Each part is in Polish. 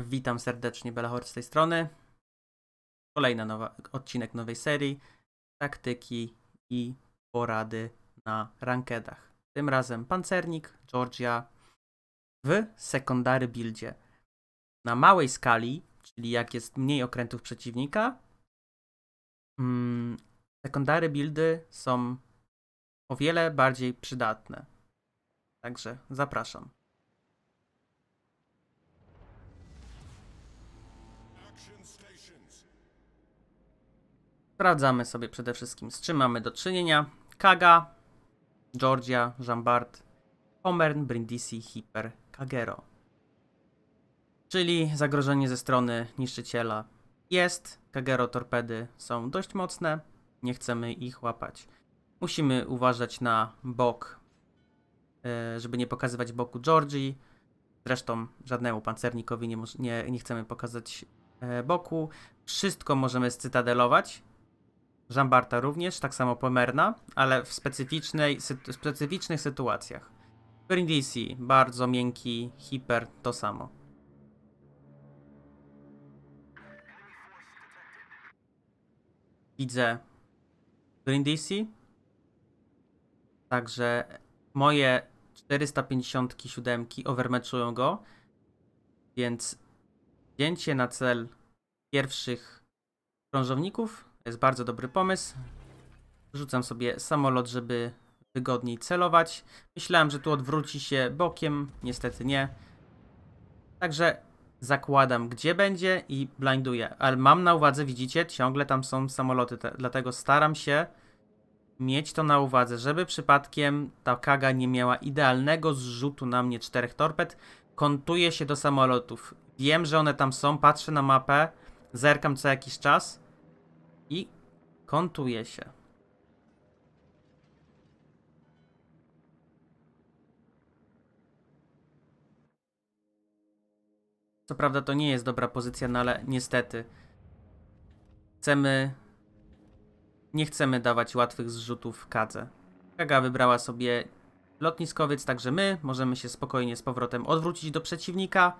Witam serdecznie, Belahor z tej strony. Kolejny nowa, odcinek nowej serii taktyki i porady na rankedach. Tym razem pancernik Georgia w sekundary buildzie. Na małej skali, czyli jak jest mniej okrętów przeciwnika, mm, sekundary buildy są o wiele bardziej przydatne. Także zapraszam. Sprawdzamy sobie przede wszystkim z czym mamy do czynienia. Kaga, Georgia, Jambard, Homern, Brindisi, Hiper, Kagero. Czyli zagrożenie ze strony niszczyciela jest. Kagero torpedy są dość mocne. Nie chcemy ich łapać. Musimy uważać na bok, e, żeby nie pokazywać boku Georgii. Zresztą żadnemu pancernikowi nie, nie, nie chcemy pokazać e, boku. Wszystko możemy scytadelować, Żambarta również, tak samo Pomerna, ale w specyficznej, specyficznych sytuacjach. Brindisi, bardzo miękki, hiper, to samo. Widzę Brindisi. Także moje 457 overmeczują go. Więc zdjęcie na cel pierwszych krążowników jest bardzo dobry pomysł. Rzucam sobie samolot, żeby wygodniej celować. Myślałem, że tu odwróci się bokiem, niestety nie. Także zakładam, gdzie będzie i blinduję. Ale mam na uwadze, widzicie, ciągle tam są samoloty, dlatego staram się mieć to na uwadze, żeby przypadkiem ta kaga nie miała idealnego zrzutu na mnie czterech torped. Kontuję się do samolotów. Wiem, że one tam są, patrzę na mapę, zerkam co jakiś czas Kontuje się. Co prawda to nie jest dobra pozycja, no ale niestety chcemy... Nie chcemy dawać łatwych zrzutów kadze. Kaga wybrała sobie lotniskowiec, także my możemy się spokojnie z powrotem odwrócić do przeciwnika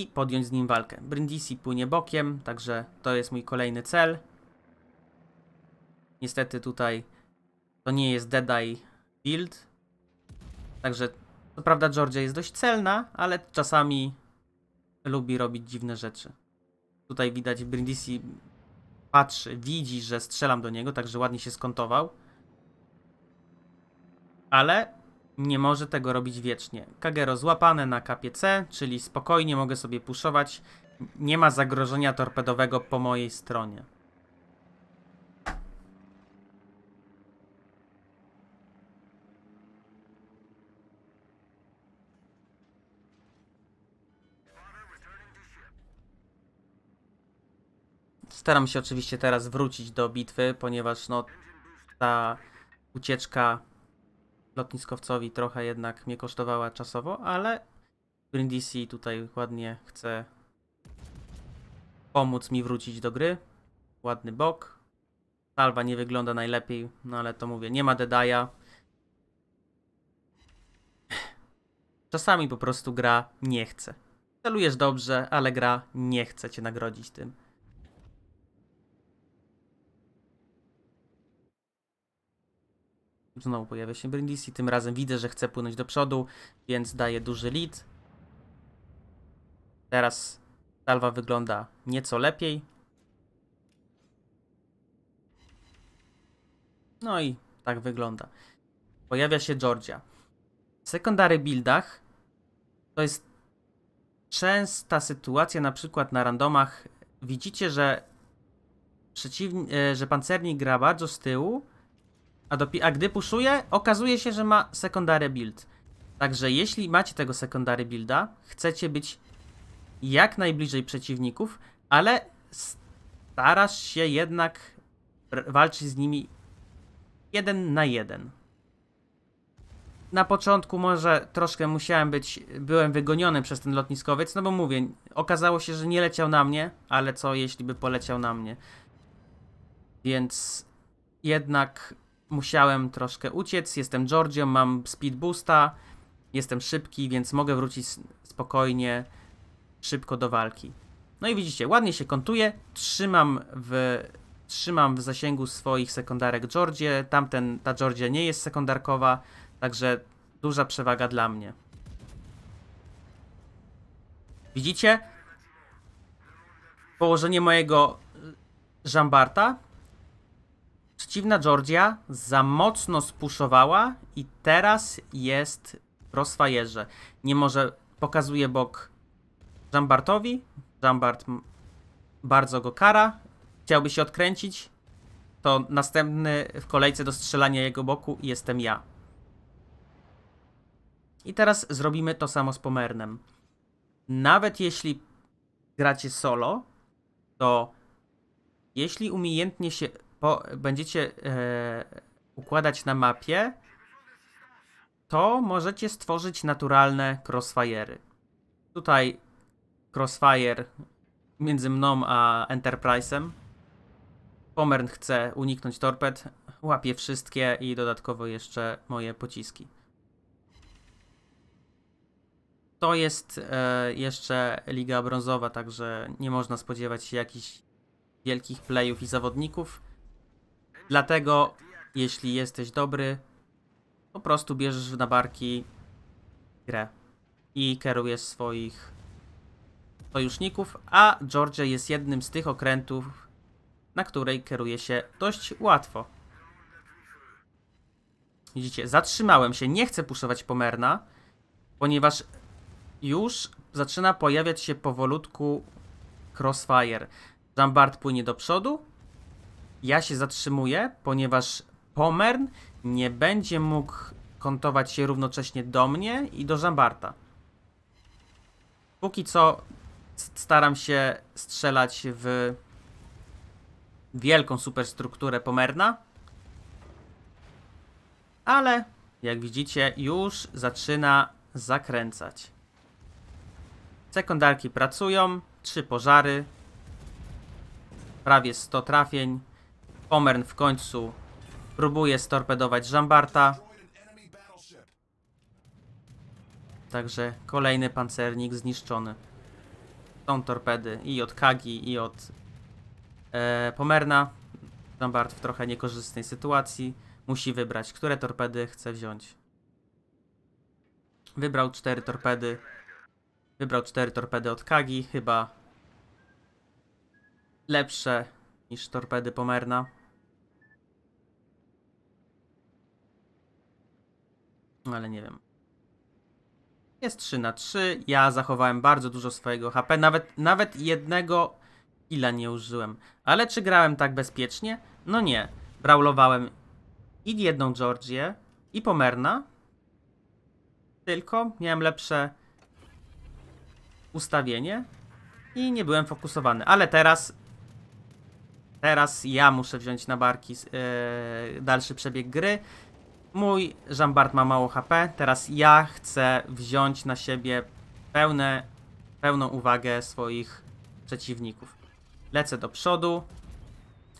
i podjąć z nim walkę. Brindisi płynie bokiem, także to jest mój kolejny cel. Niestety tutaj to nie jest Deadeye build, także to prawda Georgia jest dość celna, ale czasami lubi robić dziwne rzeczy. Tutaj widać Brindisi patrzy, widzi, że strzelam do niego, także ładnie się skontował. Ale nie może tego robić wiecznie. Kagero złapane na C, czyli spokojnie mogę sobie puszować. Nie ma zagrożenia torpedowego po mojej stronie. Staram się oczywiście teraz wrócić do bitwy, ponieważ no ta ucieczka lotniskowcowi trochę jednak mnie kosztowała czasowo, ale Brindisi tutaj ładnie chce pomóc mi wrócić do gry. Ładny bok. Salwa nie wygląda najlepiej, no ale to mówię, nie ma Dedaja. Czasami po prostu gra nie chce. Celujesz dobrze, ale gra nie chce cię nagrodzić tym. Znowu pojawia się Brindisi, tym razem widzę, że chce płynąć do przodu, więc daje duży lead. Teraz salwa wygląda nieco lepiej. No i tak wygląda. Pojawia się Georgia. W secondary buildach to jest częsta sytuacja, na przykład na randomach widzicie, że, e, że pancernik gra bardzo z tyłu, a, dopi a gdy puszuje, okazuje się, że ma sekundary build. Także jeśli macie tego sekundary builda, chcecie być jak najbliżej przeciwników, ale starasz się jednak walczyć z nimi jeden na jeden. Na początku może troszkę musiałem być, byłem wygoniony przez ten lotniskowiec, no bo mówię, okazało się, że nie leciał na mnie, ale co jeśli by poleciał na mnie? Więc jednak musiałem troszkę uciec. Jestem Georgią, mam speed boosta, jestem szybki, więc mogę wrócić spokojnie, szybko do walki. No i widzicie, ładnie się kontuję, trzymam w, trzymam w zasięgu swoich sekundarek Georgie, tamten, ta Georgia nie jest sekundarkowa, także duża przewaga dla mnie. Widzicie? Położenie mojego y, Żambarta Przeciwna Georgia za mocno spuszowała i teraz jest rozfajerze. Nie może, pokazuje bok Jambartowi. Jambart bardzo go kara. Chciałby się odkręcić. To następny w kolejce do strzelania jego boku jestem ja. I teraz zrobimy to samo z Pomernem. Nawet jeśli gracie solo, to jeśli umiejętnie się po, będziecie e, układać na mapie, to możecie stworzyć naturalne crossfire'y. Tutaj crossfire między mną a Enterprise'em. Pomern chce uniknąć torped, łapie wszystkie i dodatkowo jeszcze moje pociski. To jest e, jeszcze Liga Brązowa, także nie można spodziewać się jakichś wielkich playów i zawodników. Dlatego, jeśli jesteś dobry, po prostu bierzesz na barki grę i kierujesz swoich sojuszników, a Georgia jest jednym z tych okrętów, na której kieruje się dość łatwo. Widzicie, zatrzymałem się, nie chcę puszować Pomerna, ponieważ już zaczyna pojawiać się powolutku Crossfire. Jambard płynie do przodu, ja się zatrzymuję, ponieważ Pomern nie będzie mógł kontować się równocześnie do mnie i do Żambarta. Póki co staram się strzelać w wielką superstrukturę Pomerna. Ale jak widzicie już zaczyna zakręcać. Sekundarki pracują, trzy pożary, prawie 100 trafień. Pomern w końcu próbuje storpedować Żambarta. Także kolejny pancernik zniszczony. Są torpedy i od Kagi, i od e, Pomerna. Jambart w trochę niekorzystnej sytuacji. Musi wybrać, które torpedy chce wziąć. Wybrał cztery torpedy. Wybrał cztery torpedy od Kagi. Chyba lepsze niż torpedy Pomerna. Ale nie wiem. Jest 3 na 3. Ja zachowałem bardzo dużo swojego HP. Nawet, nawet jednego ila nie użyłem. Ale czy grałem tak bezpiecznie? No nie. Braulowałem i jedną Georgię, i Pomerna. Tylko miałem lepsze ustawienie i nie byłem fokusowany. Ale teraz Teraz ja muszę wziąć na barki yy, dalszy przebieg gry. Mój żambart ma mało HP, teraz ja chcę wziąć na siebie pełne, pełną uwagę swoich przeciwników. Lecę do przodu,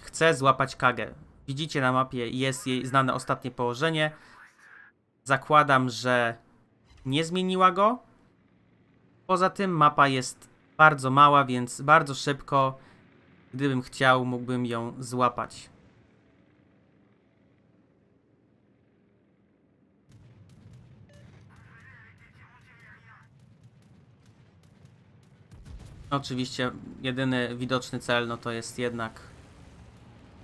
chcę złapać Kagę. Widzicie na mapie, jest jej znane ostatnie położenie. Zakładam, że nie zmieniła go. Poza tym mapa jest bardzo mała, więc bardzo szybko Gdybym chciał, mógłbym ją złapać. Oczywiście jedyny widoczny cel no to jest jednak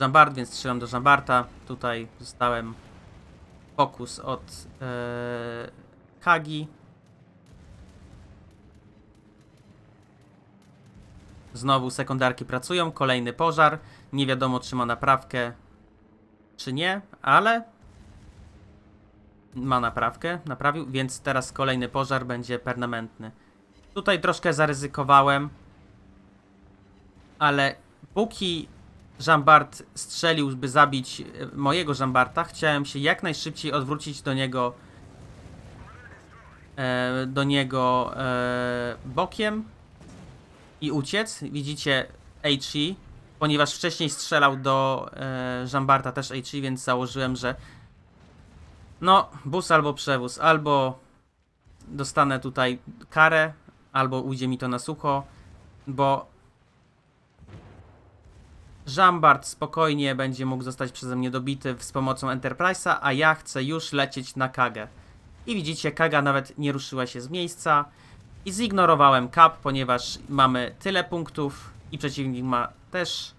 Jambart, więc strzelam do Jambarta. Tutaj dostałem fokus od yy, Kagi. Znowu sekundarki pracują, kolejny pożar. Nie wiadomo, czy ma naprawkę, czy nie, ale ma naprawkę, naprawił, więc teraz kolejny pożar będzie permanentny. Tutaj troszkę zaryzykowałem, ale póki Żambart strzelił, by zabić e, mojego Żambarta. chciałem się jak najszybciej odwrócić do niego e, do niego e, bokiem, i uciec. Widzicie HE, ponieważ wcześniej strzelał do e, Żambarta też HE, więc założyłem, że no, bus albo przewóz, albo dostanę tutaj karę, albo ujdzie mi to na sucho, bo Żambart spokojnie będzie mógł zostać przeze mnie dobity z pomocą Enterprise'a, a ja chcę już lecieć na Kagę. I widzicie, Kaga nawet nie ruszyła się z miejsca. I zignorowałem kap, ponieważ mamy tyle punktów i przeciwnik ma też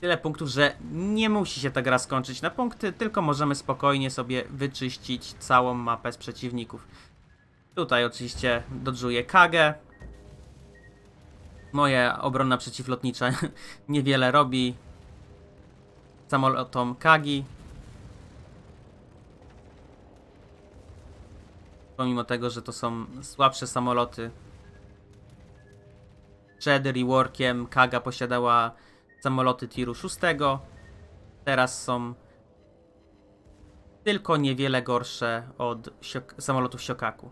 tyle punktów, że nie musi się ta gra skończyć na punkty, tylko możemy spokojnie sobie wyczyścić całą mapę z przeciwników. Tutaj oczywiście dodżuję Kagę. Moja obrona przeciwlotnicza niewiele robi samolotom Kagi, Pomimo tego, że to są słabsze samoloty. Przed reworkiem Kaga posiadała samoloty tiru 6. Teraz są tylko niewiele gorsze od samolotów Siokaku.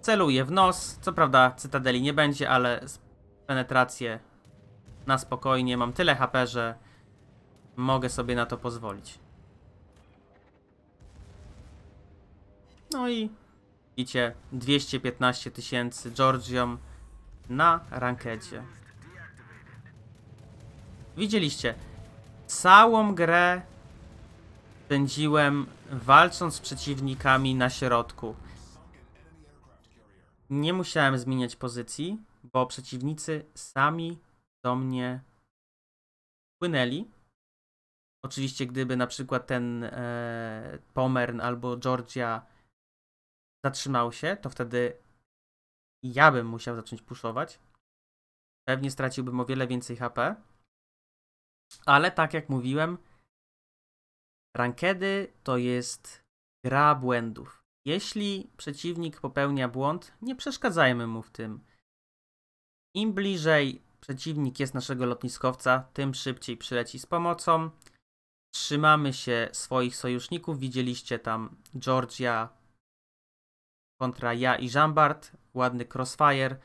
Celuje w nos. Co prawda cytadeli nie będzie, ale penetrację na spokojnie. Mam tyle HP, że mogę sobie na to pozwolić. No i Widzicie 215 tysięcy Georgiom na rankedzie. Widzieliście, całą grę spędziłem walcząc z przeciwnikami na środku. Nie musiałem zmieniać pozycji, bo przeciwnicy sami do mnie płynęli. Oczywiście gdyby na przykład ten e, Pomern albo Georgia zatrzymał się, to wtedy ja bym musiał zacząć puszować. Pewnie straciłbym o wiele więcej HP. Ale tak jak mówiłem, rankedy to jest gra błędów. Jeśli przeciwnik popełnia błąd, nie przeszkadzajmy mu w tym. Im bliżej przeciwnik jest naszego lotniskowca, tym szybciej przyleci z pomocą. Trzymamy się swoich sojuszników. Widzieliście tam Georgia, kontra ja i Żambart Ładny crossfire.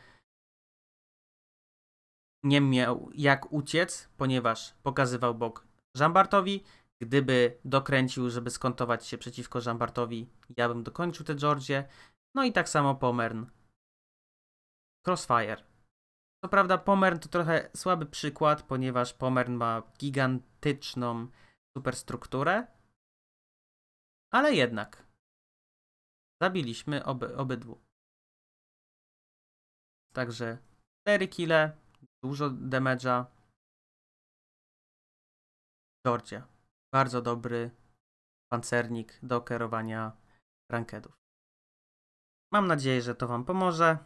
Nie miał jak uciec, ponieważ pokazywał bok Jambartowi. Gdyby dokręcił, żeby skontować się przeciwko Jambartowi, ja bym dokończył te Georgie. No i tak samo Pomern. Crossfire. Co prawda Pomern to trochę słaby przykład, ponieważ Pomern ma gigantyczną superstrukturę, ale jednak Zabiliśmy ob obydwu. Także 4 kile, dużo damage'a. Georgia. Bardzo dobry pancernik do kierowania rankedów. Mam nadzieję, że to Wam pomoże.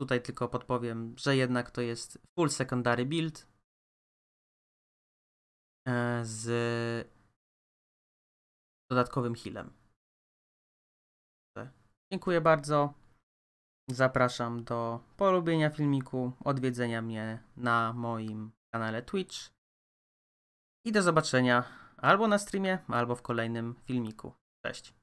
Tutaj tylko podpowiem, że jednak to jest full secondary build e, z dodatkowym healem. Dziękuję bardzo. Zapraszam do polubienia filmiku, odwiedzenia mnie na moim kanale Twitch i do zobaczenia albo na streamie, albo w kolejnym filmiku. Cześć.